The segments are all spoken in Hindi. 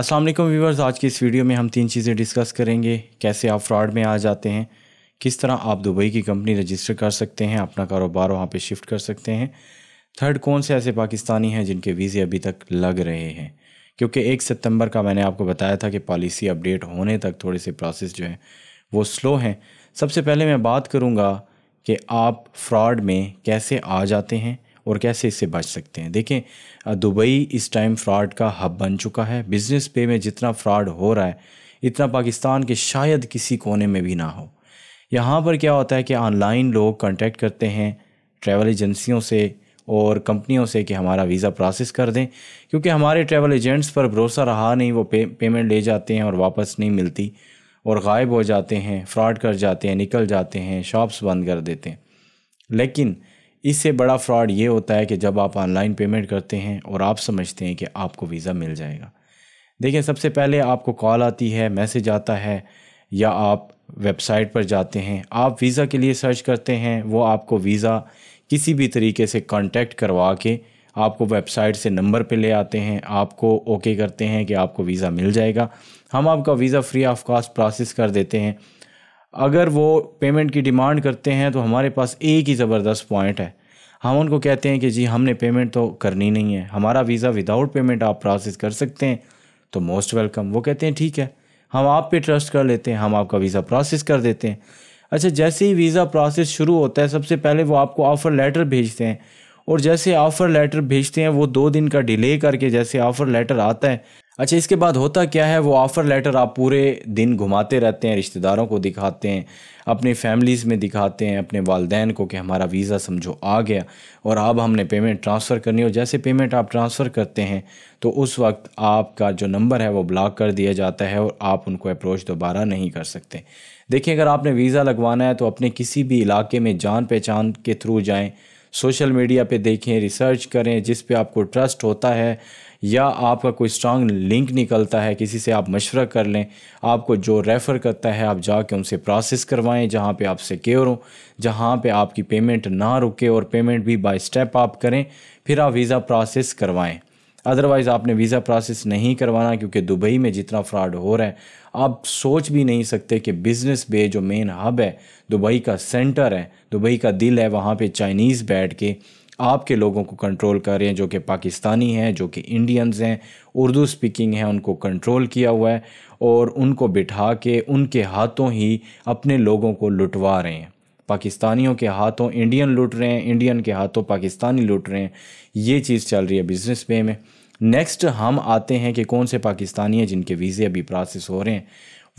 अस्सलाम वालेकुम व्यूवर्स आज की इस वीडियो में हम तीन चीज़ें डिस्कस करेंगे कैसे आप फ्रॉड में आ जाते हैं किस तरह आप दुबई की कंपनी रजिस्टर कर सकते हैं अपना कारोबार वहाँ पे शिफ्ट कर सकते हैं थर्ड कौन से ऐसे पाकिस्तानी हैं जिनके वीज़े अभी तक लग रहे हैं क्योंकि एक सितंबर का मैंने आपको बताया था कि पॉलिसी अपडेट होने तक थोड़े से प्रोसेस जो हैं वो स्लो हैं सबसे पहले मैं बात करूँगा कि आप फ्रॉड में कैसे आ जाते हैं और कैसे इससे बच सकते हैं देखें दुबई इस टाइम फ्रॉड का हब बन चुका है बिज़नेस पे में जितना फ्रॉड हो रहा है इतना पाकिस्तान के शायद किसी कोने में भी ना हो यहाँ पर क्या होता है कि ऑनलाइन लोग कॉन्टैक्ट करते हैं ट्रैवल एजेंसियों से और कंपनियों से कि हमारा वीज़ा प्रोसेस कर दें क्योंकि हमारे ट्रैवल एजेंट्स पर भरोसा रहा नहीं वो पे पेमेंट ले जाते हैं और वापस नहीं मिलती और गायब हो जाते हैं फ्रॉड कर जाते हैं निकल जाते हैं शॉप्स बंद कर देते हैं लेकिन इससे बड़ा फ्रॉड ये होता है कि जब आप ऑनलाइन पेमेंट करते हैं और आप समझते हैं कि आपको वीज़ा मिल जाएगा देखिए सबसे पहले आपको कॉल आती है मैसेज आता है या आप वेबसाइट पर जाते हैं आप वीज़ा के लिए सर्च करते हैं वो आपको वीज़ा किसी भी तरीके से कॉन्टेक्ट करवा के आपको वेबसाइट से नंबर पे ले आते हैं आपको ओके करते हैं कि आपको वीज़ा मिल जाएगा हम आपका visa free of cost process कर देते हैं अगर वो पेमेंट की डिमांड करते हैं तो हमारे पास एक ही ज़बरदस्त पॉइंट है हम उनको कहते हैं कि जी हमने पेमेंट तो करनी नहीं है हमारा वीज़ा विदाउट पेमेंट आप प्रोसेस कर सकते हैं तो मोस्ट वेलकम वो कहते हैं ठीक है हम आप पे ट्रस्ट कर लेते हैं हम आपका वीज़ा प्रोसेस कर देते हैं अच्छा जैसे ही वीज़ा प्रोसेस शुरू होता है सबसे पहले वो आपको ऑफ़र लेटर भेजते हैं और जैसे ऑफ़र लेटर भेजते हैं वो दो दिन का डिले करके जैसे ऑफ़र लेटर आता है अच्छा इसके बाद होता क्या है वो ऑफ़र लेटर आप पूरे दिन घुमाते रहते हैं रिश्तेदारों को दिखाते हैं अपनी फैमिलीज़ में दिखाते हैं अपने वालदेन को कि हमारा वीज़ा समझो आ गया और अब हमने पेमेंट ट्रांसफ़र करनी हो जैसे पेमेंट आप ट्रांसफ़र करते हैं तो उस वक्त आपका जो नंबर है वो ब्लॉक कर दिया जाता है और आप उनको अप्रोच दोबारा नहीं कर सकते देखिए अगर आपने वीज़ा लगवाना है तो अपने किसी भी इलाके में जान पहचान के थ्रू जाएँ सोशल मीडिया पे देखें रिसर्च करें जिस पे आपको ट्रस्ट होता है या आपका कोई स्ट्रांग लिंक निकलता है किसी से आप मशवरा कर लें आपको जो रेफ़र करता है आप जाके उनसे प्रोसेस करवाएं जहाँ पे आप सिक्योर हो जहाँ पे आपकी पेमेंट ना रुके और पेमेंट भी बाय स्टेप आप करें फिर आप वीज़ा प्रोसेस करवाएं अदरवाइज़ आपने वीज़ा प्रोसेस नहीं करवाना क्योंकि दुबई में जितना फ्रॉड हो रहा है आप सोच भी नहीं सकते कि बिज़नेस बे जो मेन हब है दुबई का सेंटर है दुबई का दिल है वहाँ पे चाइनीज़ बैठ के आपके लोगों को कंट्रोल कर रहे हैं जो कि पाकिस्तानी हैं जो कि इंडियंस हैं उर्दू स्पीकिंग हैं उनको कंट्रोल किया हुआ है और उनको बिठा के उनके हाथों ही अपने लोगों को लुटवा रहे हैं पाकिस्तानियों के हाथों इंडियन लूट रहे हैं इंडियन के हाथों पाकिस्तानी लूट रहे हैं ये चीज़ चल रही है बिज़नेस पे में नेक्स्ट हम आते हैं कि कौन से पाकिस्तानी हैं जिनके वीज़े अभी प्रोसेस हो रहे हैं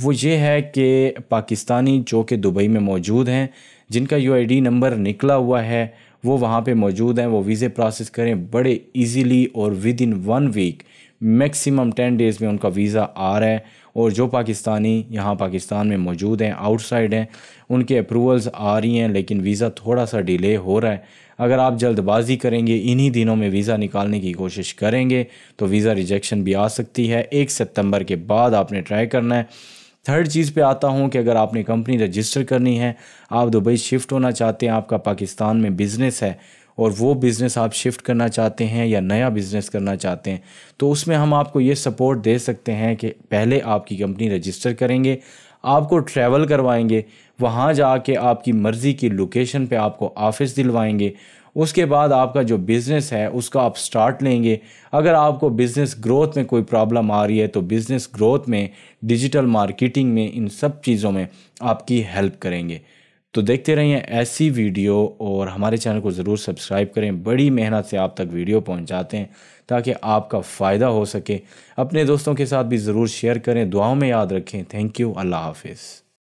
वो ये है कि पाकिस्तानी जो कि दुबई में मौजूद हैं जिनका यू नंबर निकला हुआ है वो वहाँ पे मौजूद हैं वो वीज़े प्रोसेस करें बड़े इजीली और with in one week maximum ten days में उनका वीज़ा आ रहा है और जो पाकिस्तानी यहाँ पाकिस्तान में मौजूद हैं आउटसाइड हैं उनके अप्रूवल्स आ रही हैं लेकिन वीज़ा थोड़ा सा डिले हो रहा है अगर आप जल्दबाजी करेंगे इन्हीं दिनों में वीज़ा निकालने की कोशिश करेंगे तो वीज़ा रिजेक्शन भी आ सकती है एक सितंबर के बाद आपने ट्राई करना है थर्ड चीज़ पे आता हूँ कि अगर आपने कंपनी रजिस्टर करनी है आप दुबई शिफ्ट होना चाहते हैं आपका पाकिस्तान में बिज़नेस है और वो बिज़नेस आप शिफ्ट करना चाहते हैं या नया बिज़नेस करना चाहते हैं तो उसमें हम आपको ये सपोर्ट दे सकते हैं कि पहले आपकी कंपनी रजिस्टर करेंगे आपको ट्रैवल करवाएंगे वहाँ जाके आपकी मर्ज़ी की लोकेशन पे आपको ऑफ़िस दिलवाएंगे उसके बाद आपका जो बिज़नेस है उसका आप स्टार्ट लेंगे अगर आपको बिज़नेस ग्रोथ में कोई प्रॉब्लम आ रही है तो बिज़नेस ग्रोथ में डिजिटल मार्केटिंग में इन सब चीज़ों में आपकी हेल्प करेंगे तो देखते रहिए ऐसी वीडियो और हमारे चैनल को ज़रूर सब्सक्राइब करें बड़ी मेहनत से आप तक वीडियो पहुंचाते हैं ताकि आपका फ़ायदा हो सके अपने दोस्तों के साथ भी ज़रूर शेयर करें दुआओं में याद रखें थैंक यू अल्लाह हाफिज़